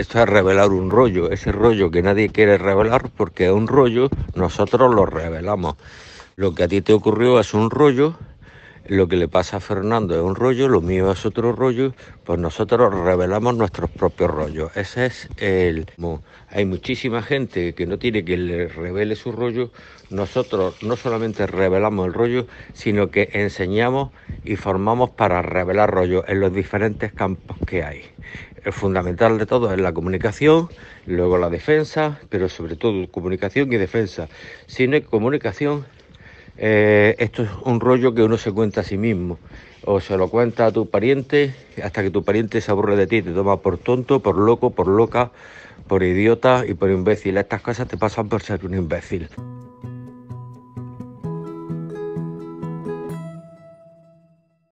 esto es revelar un rollo, ese rollo que nadie quiere revelar porque es un rollo, nosotros lo revelamos. Lo que a ti te ocurrió es un rollo, lo que le pasa a Fernando es un rollo, lo mío es otro rollo, pues nosotros revelamos nuestros propios rollos. Ese es el... Hay muchísima gente que no tiene que le revele su rollo, nosotros no solamente revelamos el rollo, sino que enseñamos y formamos para revelar rollo en los diferentes campos que hay. El fundamental de todo es la comunicación, luego la defensa, pero sobre todo comunicación y defensa. Si no hay comunicación, eh, esto es un rollo que uno se cuenta a sí mismo. O se lo cuenta a tu pariente hasta que tu pariente se aburre de ti, te toma por tonto, por loco, por loca, por idiota y por imbécil. Estas cosas te pasan por ser un imbécil.